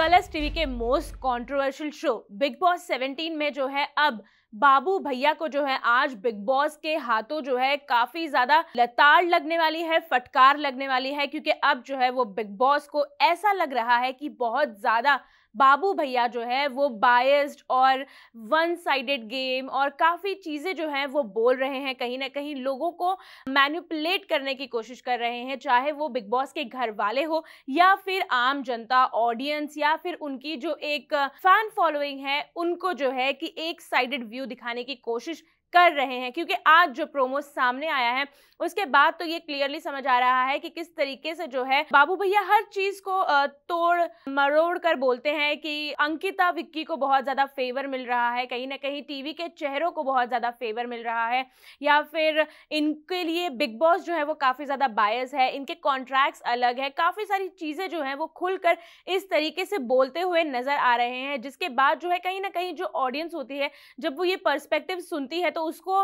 colours TV के most controversial show Bigg Boss 17 में जो है अब बाबू भैया को जो है आज बिग बॉस के हाथों जो है काफी ज्यादा लताड़ लगने वाली है फटकार लगने वाली है क्योंकि अब जो है वो बिग बॉस को ऐसा लग रहा है कि बहुत ज्यादा बाबू भैया जो है वो बायस्ड और वन साइडेड गेम और काफ़ी चीज़ें जो हैं वो बोल रहे हैं कहीं ना कहीं लोगों को मैनिपुलेट करने की कोशिश कर रहे हैं चाहे वो बिग बॉस के घर वाले हो या फिर आम जनता ऑडियंस या फिर उनकी जो एक फैन फॉलोइंग है उनको जो है कि एक साइडेड व्यू दिखाने की कोशिश कर रहे हैं क्योंकि आज जो प्रोमो सामने आया है उसके बाद तो ये क्लियरली समझ आ रहा है कि किस तरीके से जो है बाबू भैया हर चीज को तोड़ मरोड़ कर बोलते हैं कि अंकिता विक्की को बहुत ज्यादा फेवर मिल रहा है कहीं ना कहीं टीवी के चेहरों को बहुत ज्यादा फेवर मिल रहा है या फिर इनके लिए बिग बॉस जो है वो काफी ज्यादा बायस है इनके कॉन्ट्रैक्ट्स अलग है काफी सारी चीजें जो है वो खुलकर इस तरीके से बोलते हुए नजर आ रहे हैं जिसके बाद जो है कहीं ना कहीं जो ऑडियंस होती है जब वो ये पर्सपेक्टिव सुनती है तो तो उसको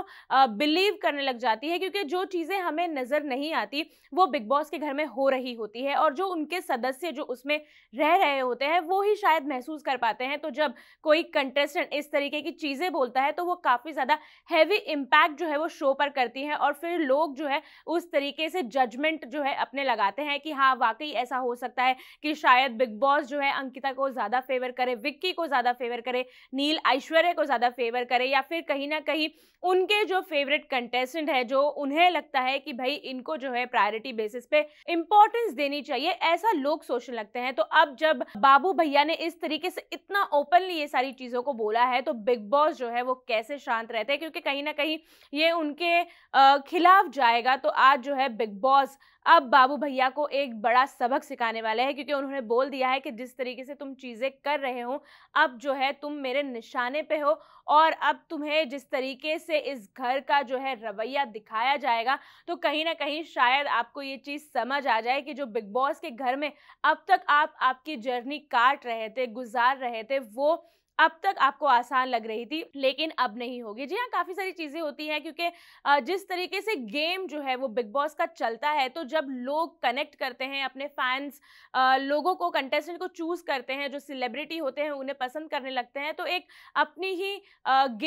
बिलीव करने लग जाती है क्योंकि जो चीज़ें हमें नज़र नहीं आती वो बिग बॉस के घर में हो रही होती है और जो उनके सदस्य जो उसमें रह रहे होते हैं वो ही शायद महसूस कर पाते हैं तो जब कोई कंटेस्टेंट इस तरीके की चीज़ें बोलता है तो वो काफ़ी ज़्यादा हैवी इम्पैक्ट जो है वो शो पर करती हैं और फिर लोग जो है उस तरीके से जजमेंट जो है अपने लगाते हैं कि हाँ वाकई ऐसा हो सकता है कि शायद बिग बॉस जो है अंकिता को ज़्यादा फेवर करे विक्की को ज़्यादा फेवर करे नील ऐश्वर्य को ज़्यादा फेवर करे या फिर कहीं ना कहीं उनके जो फेवरेट कंटेस्टेंट है जो उन्हें लगता है कि भाई इनको जो है प्रायोरिटी बेसिस पे इंपॉर्टेंस देनी चाहिए ऐसा लोग सोचने लगते हैं तो अब जब बाबू भैया ने इस तरीके से इतना ओपनली ये सारी चीज़ों को बोला है तो बिग बॉस जो है वो कैसे शांत रहते हैं क्योंकि कहीं ना कहीं ये उनके खिलाफ जाएगा तो आज जो है बिग बॉस अब बाबू भैया को एक बड़ा सबक सिखाने वाले हैं क्योंकि उन्होंने बोल दिया है कि जिस तरीके से तुम चीज़ें कर रहे हो अब जो है तुम मेरे निशाने पे हो और अब तुम्हें जिस तरीके से इस घर का जो है रवैया दिखाया जाएगा तो कहीं ना कहीं शायद आपको ये चीज़ समझ आ जाए कि जो बिग बॉस के घर में अब तक आप आपकी जर्नी काट रहे थे गुजार रहे थे वो अब तक आपको आसान लग रही थी लेकिन अब नहीं होगी जी हाँ काफ़ी सारी चीज़ें होती हैं क्योंकि जिस तरीके से गेम जो है वो बिग बॉस का चलता है तो जब लोग कनेक्ट करते हैं अपने फैंस लोगों को कंटेस्टेंट को चूज़ करते हैं जो सेलिब्रिटी होते हैं उन्हें पसंद करने लगते हैं तो एक अपनी ही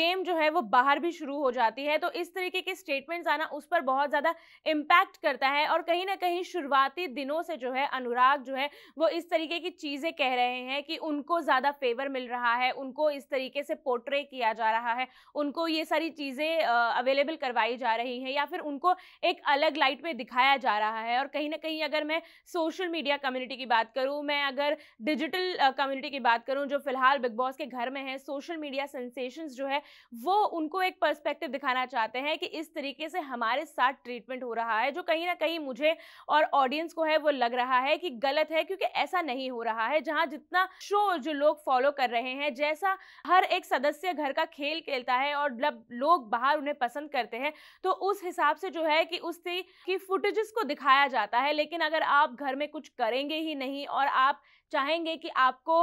गेम जो है वो बाहर भी शुरू हो जाती है तो इस तरीके के स्टेटमेंट्स आना उस पर बहुत ज़्यादा इम्पैक्ट करता है और कहीं ना कहीं शुरुआती दिनों से जो है अनुराग जो है वो इस तरीके की चीज़ें कह रहे हैं कि उनको ज़्यादा फेवर मिल रहा है उनको इस तरीके से पोर्ट्रे किया जा रहा है उनको ये सारी चीज़ें अवेलेबल करवाई जा रही हैं या फिर उनको एक अलग लाइट में दिखाया जा रहा है और कहीं ना कहीं अगर मैं सोशल मीडिया कम्युनिटी की बात करूँ मैं अगर डिजिटल कम्युनिटी की बात करूँ जो फिलहाल बिग बॉस के घर में है सोशल मीडिया सेंसेशन जो है वो उनको एक पर्सपेक्टिव दिखाना चाहते हैं कि इस तरीके से हमारे साथ ट्रीटमेंट हो रहा है जो कहीं ना कहीं मुझे और ऑडियंस को है वो लग रहा है कि गलत है क्योंकि ऐसा नहीं हो रहा है जहाँ जितना शो जो लोग फॉलो कर रहे हैं जय जैसा हर एक सदस्य घर का खेल खेलता है और जब लोग बाहर उन्हें पसंद करते हैं तो उस हिसाब से जो है कि उस की फुटेजेस को दिखाया जाता है लेकिन अगर आप घर में कुछ करेंगे ही नहीं और आप चाहेंगे कि आपको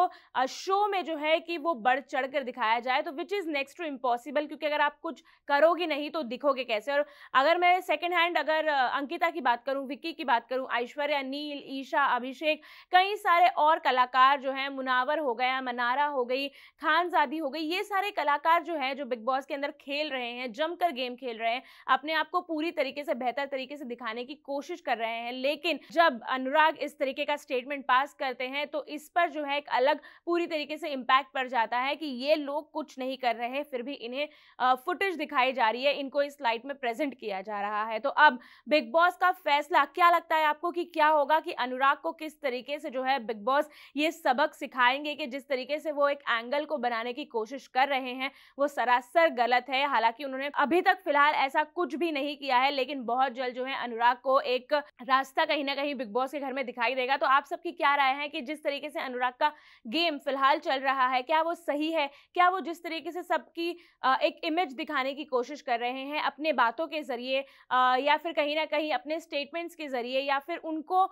शो में जो है कि वो बढ़ चढ़ कर दिखाया जाए तो which is next to impossible क्योंकि अगर आप कुछ करोगे नहीं तो दिखोगे कैसे और अगर मैं सेकेंड हैंड अगर अंकिता की बात करूं विक्की की बात करूं ऐश्वर्या नील ईशा अभिषेक कई सारे और कलाकार जो हैं मुनावर हो गया मनारा हो गई खानजादी हो गई ये सारे कलाकार जो हैं जो बिग बॉस के अंदर खेल रहे हैं जमकर गेम खेल रहे हैं अपने आप को पूरी तरीके से बेहतर तरीके से दिखाने की कोशिश कर रहे हैं लेकिन जब अनुराग इस तरीके का स्टेटमेंट पास करते हैं तो इस पर जो है एक अलग पूरी तरीके से इम्पैक्ट पड़ जाता है कि ये लोग कुछ नहीं कर रहे फिर भी इन्हें फुटेज दिखाई जा रही है इनको इस लाइट में प्रेजेंट किया जा रहा है तो अब बिग बॉस का फैसला क्या लगता है आपको कि क्या होगा कि अनुराग को किस तरीके से जो है बिग बॉस ये सबक सिखाएंगे कि जिस तरीके से वो एक एंगल को बनाने की कोशिश कर रहे हैं वो सरासर गलत है हालांकि उन्होंने अभी तक फिलहाल ऐसा कुछ भी नहीं किया है लेकिन बहुत जल्द जो है अनुराग को एक रास्ता कहीं ना कहीं बिग बॉस के घर में दिखाई देगा तो आप सबकी क्या राय है कि जिस तरीके से अनुराग का गेम फिलहाल चल रहा है क्या वो सही है क्या वो जिस तरीके से सबकी एक इमेज दिखाने की कोशिश कर रहे हैं अपने बातों के जरिए या फिर कहीं ना कहीं अपने स्टेटमेंट्स के जरिए या फिर उनको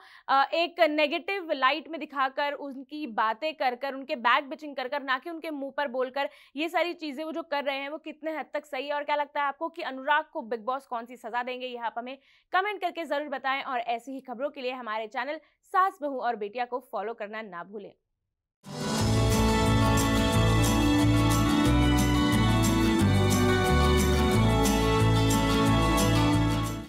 एक नेगेटिव लाइट में दिखाकर उनकी बातें कर कर उनके बैक बिचिंग कर कर ना कि उनके के मुंह पर बोलकर ये सारी चीज़ें वो जो कर रहे हैं वो कितने हद तक सही है और क्या लगता है आपको कि अनुराग को बिग बॉस कौन सी सज़ा देंगे यह आप हमें कमेंट करके ज़रूर बताएं और ऐसी ही खबरों के लिए हमारे चैनल सास बहू और बेटिया को फॉलो करना ना भूलें